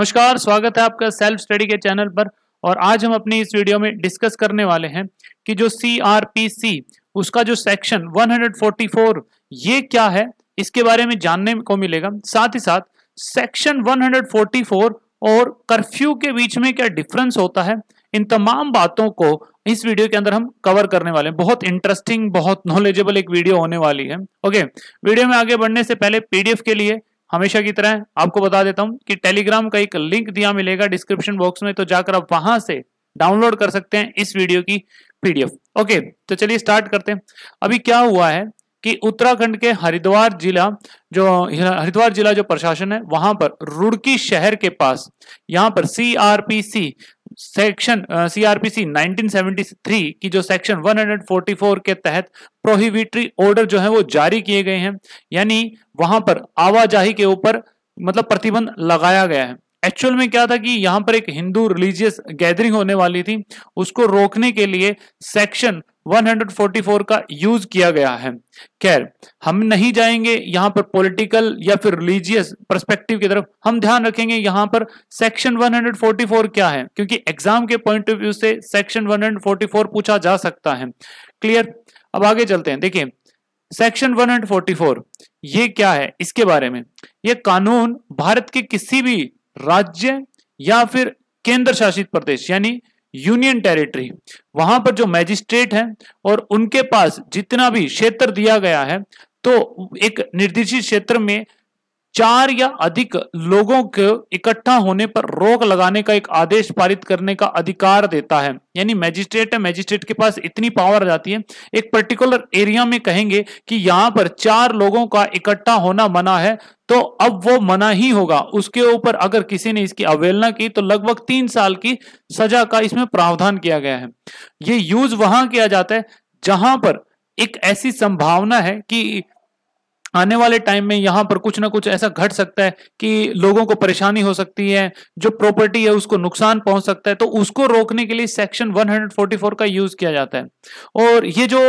नमस्कार स्वागत है आपका सेल्फ स्टडी के चैनल पर और आज हम अपनी इस वीडियो में डिस्कस करने वाले हैं कि जो सी उसका जो सेक्शन 144 ये क्या है इसके बारे में जानने को मिलेगा साथ ही साथ सेक्शन 144 और कर्फ्यू के बीच में क्या डिफरेंस होता है इन तमाम बातों को इस वीडियो के अंदर हम कवर करने वाले हैं बहुत इंटरेस्टिंग बहुत नॉलेजेबल एक वीडियो होने वाली है ओके वीडियो में आगे बढ़ने से पहले पीडीएफ के लिए हमेशा की तरह आपको बता देता हूं कि टेलीग्राम का एक लिंक दिया मिलेगा डिस्क्रिप्शन बॉक्स में तो जाकर आप वहां से डाउनलोड कर सकते हैं इस वीडियो की पीडीएफ ओके तो चलिए स्टार्ट करते हैं अभी क्या हुआ है कि उत्तराखंड के हरिद्वार जिला जो हरिद्वार जिला जो प्रशासन है वहां पर रुड़की शहर के पास यहां पर सीआरपीसी सेक्शन सीआरपीसी 1973 की जो सेक्शन 144 के तहत प्रोहिबिटरी ऑर्डर जो है वो जारी किए गए हैं यानी वहां पर आवाजाही के ऊपर मतलब प्रतिबंध लगाया गया है एक्चुअल में क्या था कि यहाँ पर एक हिंदू रिलीजियस गैदरिंग होने वाली थी उसको रोकने के लिए सेक्शन 144 का यूज किया गया है खैर हम नहीं जाएंगे यहाँ पर पॉलिटिकल या फिर रिलीजियस परस्पेक्टिव की तरफ हम ध्यान रखेंगे यहाँ पर सेक्शन 144 क्या है क्योंकि एग्जाम के पॉइंट ऑफ व्यू से सेक्शन 144 पूछा जा सकता है क्लियर अब आगे चलते हैं देखिए सेक्शन 144 ये क्या है इसके बारे में ये कानून भारत के किसी भी राज्य या फिर केंद्र शासित प्रदेश यानी यूनियन टेरिटरी वहां पर जो मैजिस्ट्रेट हैं और उनके पास जितना भी क्षेत्र दिया गया है तो एक निर्देशित क्षेत्र में चार या अधिक लोगों के इकट्ठा होने पर रोक लगाने का एक आदेश पारित करने का अधिकार देता है यानी मैजिस्ट्रेट है मैजिस्ट्रेट के पास इतनी पावर आ जाती है एक पर्टिकुलर एरिया में कहेंगे कि यहाँ पर चार लोगों का इकट्ठा होना मना है तो अब वो मना ही होगा उसके ऊपर अगर किसी ने इसकी अवहेलना की तो लगभग तीन साल की सजा का इसमें प्रावधान किया गया है ये यूज वहां किया जाता है जहां पर एक ऐसी संभावना है कि आने वाले टाइम में यहाँ पर कुछ ना कुछ ऐसा घट सकता है कि लोगों को परेशानी हो सकती है जो प्रॉपर्टी है उसको नुकसान पहुंच सकता है तो उसको रोकने के लिए सेक्शन 144 का यूज किया जाता है और ये जो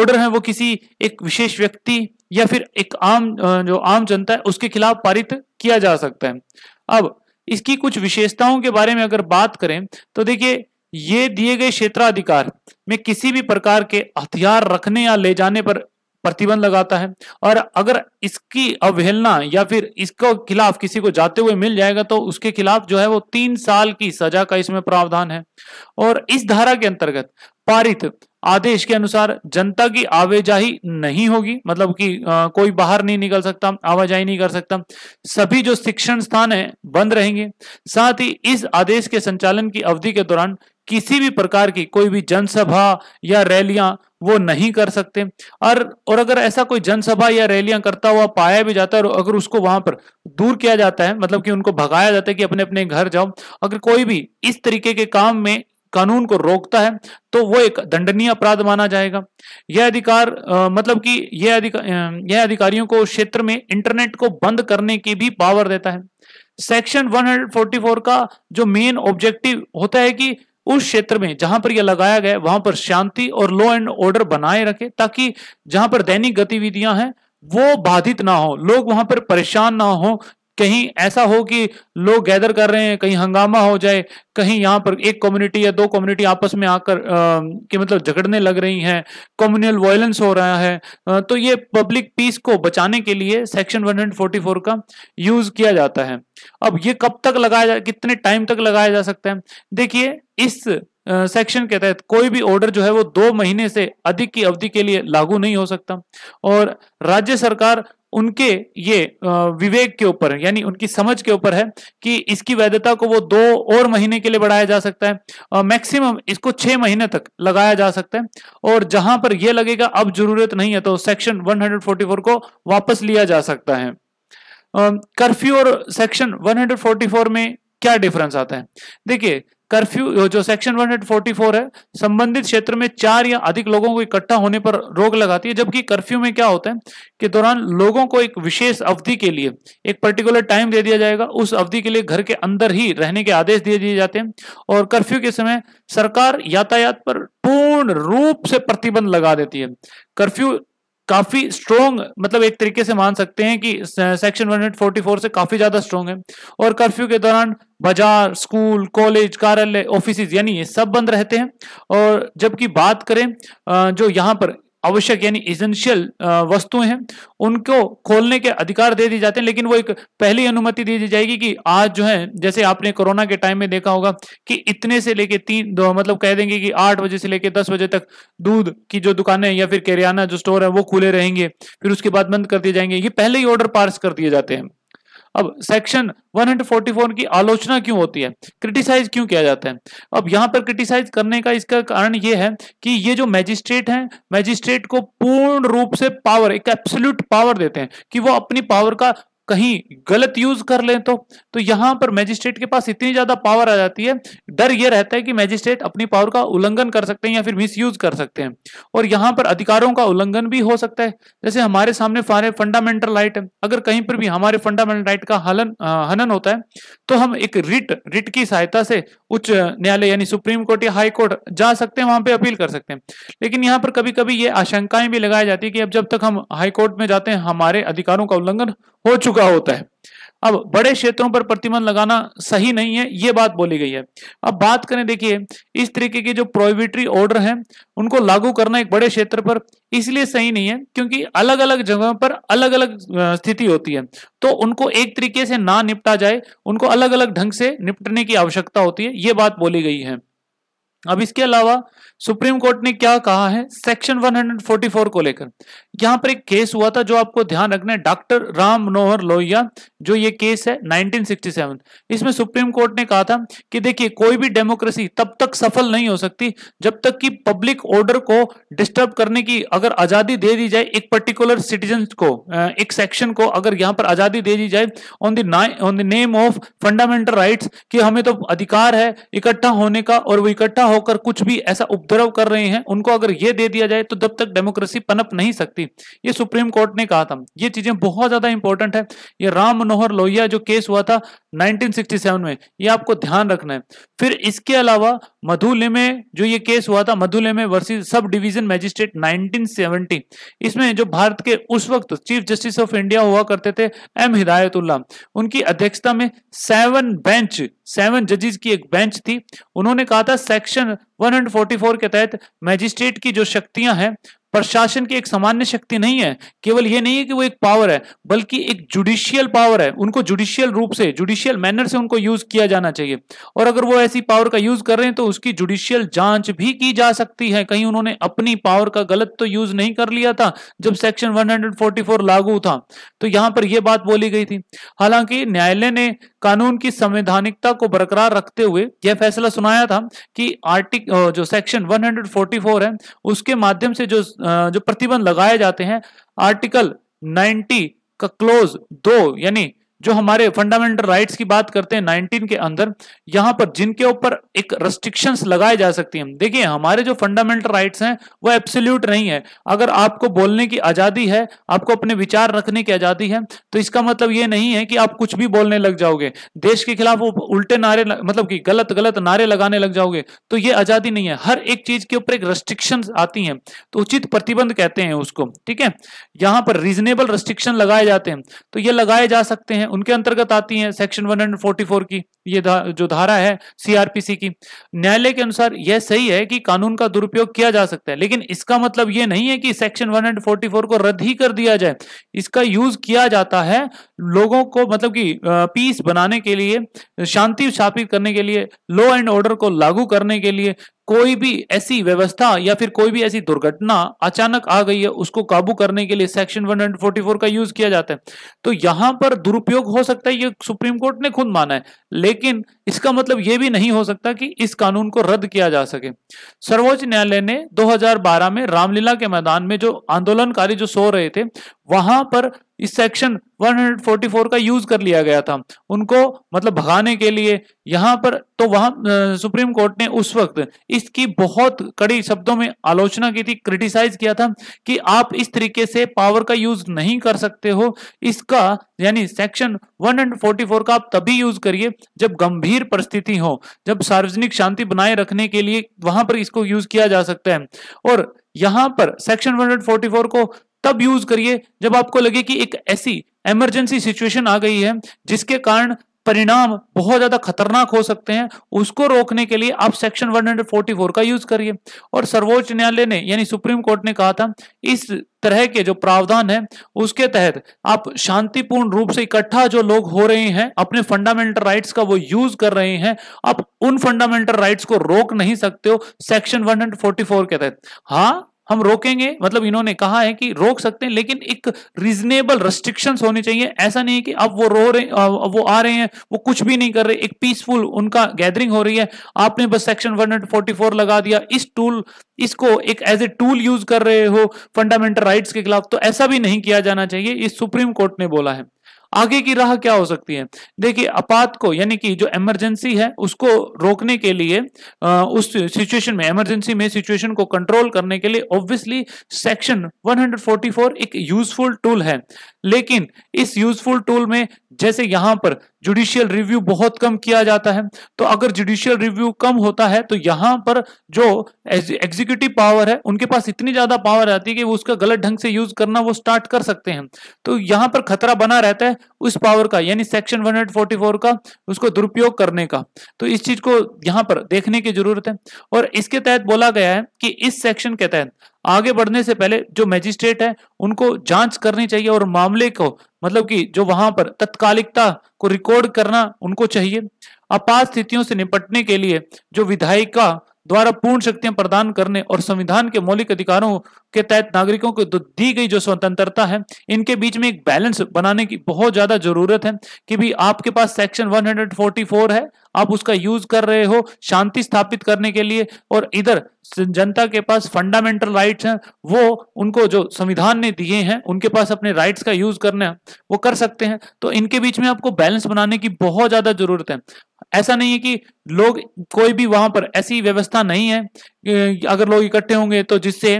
ऑर्डर है वो किसी एक विशेष व्यक्ति या फिर एक आम जो आम जनता है उसके खिलाफ पारित किया जा सकता है अब इसकी कुछ विशेषताओं के बारे में अगर बात करें तो देखिए ये दिए गए क्षेत्राधिकार में किसी भी प्रकार के हथियार रखने या ले जाने पर प्रतिबंध लगाता है और अगर इसकी अवहेलना या फिर इसके खिलाफ किसी को जाते हुए मिल जाएगा तो उसके खिलाफ जो है वो तीन साल की सजा का इसमें प्रावधान है और इस धारा के अंतर्गत पारित आदेश के अनुसार जनता की आवेजाही नहीं होगी मतलब कि आ, कोई बाहर नहीं निकल सकता आवाजाही नहीं कर सकता सभी जो शिक्षण स्थान है बंद रहेंगे साथ ही इस आदेश के संचालन की अवधि के दौरान किसी भी प्रकार की कोई भी जनसभा या रैलियां वो नहीं कर सकते और और अगर ऐसा कोई जनसभा या रैलियां करता हुआ पाया भी जाता है और अगर उसको वहां पर दूर किया जाता है मतलब कि उनको भगाया जाता है कि अपने अपने घर जाओ अगर कोई भी इस तरीके के काम में कानून को रोकता है तो वो एक दंडनीय अपराध माना जाएगा यह अधिकार आ, मतलब कि यह अधिकार यह अधिकारियों को क्षेत्र में इंटरनेट को बंद करने की भी पावर देता है सेक्शन 144 का जो मेन ऑब्जेक्टिव होता है कि उस क्षेत्र में जहां पर यह लगाया गया वहां पर शांति और लॉ एंड ऑर्डर बनाए रखे ताकि जहां पर दैनिक गतिविधियां हैं वो बाधित ना हो लोग वहां पर परेशान ना हो कहीं ऐसा हो कि लोग गैदर कर रहे हैं कहीं हंगामा हो जाए कहीं यहाँ पर एक कम्युनिटी या दो कम्युनिटी आपस में आकर के मतलब झगड़ने लग रही हैं कम्युनल वायलेंस हो रहा है आ, तो ये पब्लिक पीस को बचाने के लिए सेक्शन 144 का यूज किया जाता है अब ये कब तक लगाया जा कितने टाइम तक लगाया जा सकता है देखिए इस सेक्शन के तहत कोई भी ऑर्डर जो है वो दो महीने से अधिक की अवधि के लिए लागू नहीं हो सकता और राज्य सरकार उनके ये विवेक के ऊपर यानी उनकी समझ के ऊपर है कि इसकी वैधता को वो दो और महीने के लिए बढ़ाया जा सकता है मैक्सिमम इसको छह महीने तक लगाया जा सकता है और जहां पर यह लगेगा अब जरूरत नहीं है तो सेक्शन 144 को वापस लिया जा सकता है कर्फ्यू और सेक्शन 144 में क्या डिफरेंस आता है देखिए कर्फ्यू जो सेक्शन 144 है संबंधित क्षेत्र में चार या अधिक लोगों को इकट्ठा होने पर रोक लगाती है जबकि कर्फ्यू में क्या होता है कि दौरान लोगों को एक विशेष अवधि के लिए एक पर्टिकुलर टाइम दे दिया जाएगा उस अवधि के लिए घर के अंदर ही रहने के आदेश दिए दिए जाते हैं और कर्फ्यू के समय सरकार यातायात पर पूर्ण रूप से प्रतिबंध लगा देती है कर्फ्यू काफी स्ट्रोंग मतलब एक तरीके से मान सकते हैं कि सेक्शन 144 से काफी ज्यादा स्ट्रोंग है और कर्फ्यू के दौरान बाजार स्कूल कॉलेज कार्यालय ऑफिस यानी ये सब बंद रहते हैं और जबकि बात करें जो यहाँ पर आवश्यक यानी इजेंशियल वस्तुएं हैं उनको खोलने के अधिकार दे दिए जाते हैं लेकिन वो एक पहली अनुमति दी जाएगी कि आज जो है जैसे आपने कोरोना के टाइम में देखा होगा कि इतने से लेके तीन दो मतलब कह देंगे कि आठ बजे से लेके दस बजे तक दूध की जो दुकानें या फिर किरियाना जो स्टोर है वो खुले रहेंगे फिर उसके बाद बंद कर दिए जाएंगे ये पहले ही ऑर्डर पार्स कर दिए जाते हैं अब सेक्शन 144 की आलोचना क्यों होती है क्रिटिसाइज क्यों किया जाता है अब यहां पर क्रिटिसाइज करने का इसका कारण ये है कि ये जो मैजिस्ट्रेट हैं मैजिस्ट्रेट को पूर्ण रूप से पावर एक एब्सोल्यूट पावर देते हैं कि वो अपनी पावर का कहीं गलत यूज कर ले तो तो यहां पर मैजिस्ट्रेट के पास इतनी ज्यादा पावर आ जाती है डर यह रहता है कि मैजिस्ट्रेट अपनी पावर का उल्लंघन कर सकते हैं या फिर मिस कर सकते हैं और यहां पर अधिकारों का उल्लंघन भी हो सकता है जैसे हमारे सामने फंडामेंटल राइट है अगर कहीं पर भी हमारे फंडामेंटल राइट का हलन हनन होता है तो हम एक रिट रिट की सहायता से उच्च न्यायालय यानी सुप्रीम कोर्ट या हाई कोर्ट जा सकते हैं वहां पे अपील कर सकते हैं लेकिन यहां पर कभी कभी ये आशंकाएं भी लगाई जाती है कि अब जब तक हम हाई कोर्ट में जाते हैं हमारे अधिकारों का उल्लंघन हो चुका पूरा होता है अब बड़े क्षेत्रों पर प्रतिबंध लगाना सही नहीं है ये बात बोली गई है अब बात करें देखिए इस तरीके के जो प्रोहिबिटरी ऑर्डर हैं उनको लागू करना एक बड़े क्षेत्र पर इसलिए सही नहीं है क्योंकि अलग अलग जगहों पर अलग अलग स्थिति होती है तो उनको एक तरीके से ना निपटा जाए उनको अलग अलग ढंग से निपटने की आवश्यकता होती है ये बात बोली गई है अब इसके अलावा सुप्रीम कोर्ट ने क्या कहा है सेक्शन 144 को लेकर यहां पर एक केस हुआ था जो आपको ध्यान रखना है डॉक्टर राम मनोहर लोहिया जो ये केस है 1967 इसमें सुप्रीम कोर्ट ने कहा था कि देखिए कोई भी डेमोक्रेसी तब तक सफल नहीं हो सकती जब तक कि पब्लिक ऑर्डर को डिस्टर्ब करने की अगर आजादी दे दी जाए एक पर्टिकुलर सिटीजन को एक सेक्शन को अगर यहां पर आजादी दे दी जाए on the on the name of fundamental right कि हमें तो अधिकार है इकट्ठा होने का और वो इकट्ठा होकर कुछ भी ऐसा उपद्रव कर रहे हैं उनको अगर ये दे दिया जाए तो जब तक डेमोक्रेसी पनप नहीं सकती ये सुप्रीम कोर्ट ने कहा था ये चीजें बहुत ज्यादा इंपॉर्टेंट है ये राम मनोहर लोहिया जो केस हुआ था 1967 में ये आपको ध्यान रखना है फिर इसके अलावा मधुले में जो ये केस हुआ था मधुले में versus sub division magistrate nineteen इसमें जो भारत के उस वक्त चीफ जस्टिस ऑफ इंडिया हुआ करते थे एम हिदायतुल्ला उनकी अध्यक्षता में सेवन बेंच सेवन जजेस की एक बेंच थी उन्होंने कहा था सेक्शन सेक्शन 144 के तहत मैजिस्ट्रेट की जो शक्तियां हैं प्रशासन की एक सामान्य शक्ति नहीं है केवल ये नहीं है कि वो एक पावर है बल्कि एक जुडिशियल पावर है उनको जुडिशियल रूप से जुडिशियल मैनर से उनको यूज किया जाना चाहिए और अगर वो ऐसी पावर का यूज कर रहे हैं तो उसकी जुडिशियल जांच भी की जा सकती है कहीं उन्होंने अपनी पावर का गलत तो यूज नहीं कर लिया था जब सेक्शन वन लागू था तो यहां पर यह बात बोली गई थी हालांकि न्यायालय ने कानून की संवैधानिकता को बरकरार रखते हुए यह फैसला सुनाया था कि आर्टिक जो सेक्शन वन है उसके माध्यम से जो जो प्रतिबंध लगाए जाते हैं आर्टिकल 90 का क्लोज दो यानी जो हमारे फंडामेंटल राइट्स की बात करते हैं 19 के अंदर यहां पर जिनके ऊपर एक रेस्ट्रिक्शन लगाए जा सकती हैं देखिए हमारे जो फंडामेंटल राइट्स हैं वो एब्सोल्यूट नहीं है अगर आपको बोलने की आज़ादी है आपको अपने विचार रखने की आज़ादी है तो इसका मतलब ये नहीं है कि आप कुछ भी बोलने लग जाओगे देश के खिलाफ उल्टे नारे मतलब कि गलत गलत नारे लगाने लग जाओगे तो ये आज़ादी नहीं है हर एक चीज़ के ऊपर एक रेस्ट्रिक्शन आती है तो उचित प्रतिबंध कहते हैं उसको ठीक है यहाँ पर रीजनेबल रेस्ट्रिक्शन लगाए जाते हैं तो ये लगाए जा सकते हैं उनके अंतर्गत आती है सेक्शन 144 की ये धा, जो धारा है सीआरपीसी की न्यायालय के अनुसार यह सही है कि कानून का दुरुपयोग किया जा सकता है लेकिन इसका मतलब यह नहीं है कि सेक्शन 144 को रद्द ही कर दिया जाए इसका यूज किया जाता है लोगों को मतलब कि पीस बनाने के लिए शांति स्थापित करने के लिए लॉ एंड ऑर्डर को लागू करने के लिए कोई भी ऐसी व्यवस्था या फिर कोई भी ऐसी दुर्घटना अचानक आ गई है उसको काबू करने के लिए सेक्शन 144 का यूज किया जाता है तो यहां पर दुरुपयोग हो सकता है ये सुप्रीम कोर्ट ने खुद माना है लेकिन इसका मतलब ये भी नहीं हो सकता कि इस कानून को रद्द किया जा सके सर्वोच्च न्यायालय ने 2012 में रामलीला के मैदान में जो आंदोलनकारी जो सो रहे थे वहां पर इस सेक्शन 144 का यूज कर लिया गया था उनको मतलब भगाने के लिए यहां पर तो वहां सुप्रीम कोर्ट ने उस वक्त इसकी बहुत कड़ी शब्दों में आलोचना की थी क्रिटिसाइज किया था कि आप इस तरीके से पावर का यूज नहीं कर सकते हो इसका यानी सेक्शन 144 का आप तभी यूज करिए जब गंभीर परिस्थिति हो जब सार्वजनिक शांति बनाए रखने के लिए वहां पर इसको यूज किया जा सकता है और यहां पर सेक्शन 144 को तब यूज करिए जब आपको लगे कि एक ऐसी एमरजेंसी सिचुएशन आ गई है जिसके कारण परिणाम बहुत ज्यादा खतरनाक हो सकते हैं उसको रोकने के लिए आप सेक्शन 144 का यूज करिए और सर्वोच्च न्यायालय ने यानी सुप्रीम कोर्ट ने कहा था इस तरह के जो प्रावधान है उसके तहत आप शांतिपूर्ण रूप से इकट्ठा जो लोग हो रहे हैं अपने फंडामेंटल राइट्स का वो यूज कर रहे हैं आप उन फंडामेंटल राइट्स को रोक नहीं सकते हो सेक्शन वन के तहत हाँ हम रोकेंगे मतलब इन्होंने कहा है कि रोक सकते हैं लेकिन एक रीजनेबल रेस्ट्रिक्शन होने चाहिए ऐसा नहीं है कि अब वो रो रहे वो आ रहे हैं वो कुछ भी नहीं कर रहे एक पीसफुल उनका गैदरिंग हो रही है आपने बस सेक्शन वन लगा दिया इस टूल इसको एक एज ए टूल यूज कर रहे हो फंडामेंटल राइट्स के खिलाफ तो ऐसा भी नहीं किया जाना चाहिए इस सुप्रीम कोर्ट ने बोला है आगे की राह क्या हो सकती है देखिए आपात को यानी कि जो इमरजेंसी है उसको रोकने के लिए आ, उस सिचुएशन में इमरजेंसी में सिचुएशन को कंट्रोल करने के लिए ऑब्वियसली सेक्शन 144 एक यूजफुल टूल है लेकिन इस यूजफुल टूल में जैसे यहां पर जुडिशियल रिव्यू बहुत कम किया जाता है तो अगर जुडिशियल रिव्यू कम होता है तो यहां पर जो एग्जीक्यूटिव पावर है उनके पास इतनी ज्यादा पावर आती है कि वो उसका गलत ढंग से यूज करना वो स्टार्ट कर सकते हैं तो यहां पर खतरा बना रहता है उस पावर का यानी सेक्शन 144 का उसको दुरुपयोग करने का तो इस चीज को यहां पर देखने की जरूरत है और इसके तहत बोला गया है कि इस सेक्शन के तहत आगे बढ़ने से पहले जो मैजिस्ट्रेट है उनको जांच करनी चाहिए और मामले को मतलब कि जो वहां पर तत्कालिकता को रिकॉर्ड करना उनको चाहिए आपात स्थितियों से निपटने के लिए जो विधायिका द्वारा पूर्ण शक्तियां प्रदान करने और संविधान के मौलिक अधिकारों के तहत नागरिकों को दी गई जो स्वतंत्रता है इनके बीच में एक बैलेंस बनाने की बहुत ज्यादा जरूरत है कि भी आपके पास सेक्शन 144 है आप उसका यूज कर रहे हो शांति स्थापित करने के लिए और इधर जनता के पास फंडामेंटल राइट्स हैं वो उनको जो संविधान ने दिए हैं उनके पास अपने राइट्स का यूज करना है वो कर सकते हैं तो इनके बीच में आपको बैलेंस बनाने की बहुत ज्यादा जरूरत है ऐसा नहीं है कि लोग कोई भी वहां पर ऐसी व्यवस्था नहीं है अगर लोग इकट्ठे होंगे तो जिससे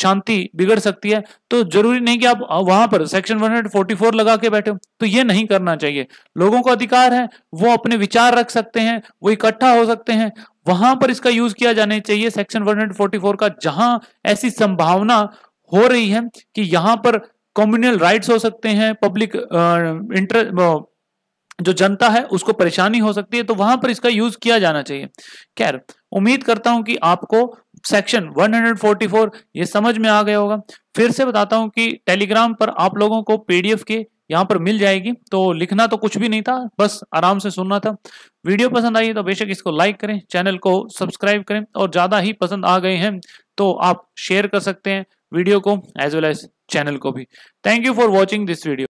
शांति बिगड़ सकती है तो जरूरी नहीं कि आप वहां पर सेक्शन 144 लगा के बैठे हो तो ये नहीं करना चाहिए लोगों का अधिकार है वो अपने विचार रख सकते हैं वो इकट्ठा हो सकते हैं वहां पर इसका यूज किया जाना चाहिए सेक्शन वन का जहां ऐसी संभावना हो रही है कि यहां पर कम्युनल राइट्स हो सकते हैं पब्लिक इंटरेस्ट जो जनता है उसको परेशानी हो सकती है तो वहां पर इसका यूज किया जाना चाहिए खैर उम्मीद करता हूं कि आपको सेक्शन 144 ये समझ में आ गया होगा फिर से बताता हूं कि टेलीग्राम पर आप लोगों को पीडीएफ के यहाँ पर मिल जाएगी तो लिखना तो कुछ भी नहीं था बस आराम से सुनना था वीडियो पसंद आई तो बेशक इसको लाइक करें चैनल को सब्सक्राइब करें और ज़्यादा ही पसंद आ गए हैं तो आप शेयर कर सकते हैं वीडियो को एज वेल एज चैनल को भी thank you for watching this video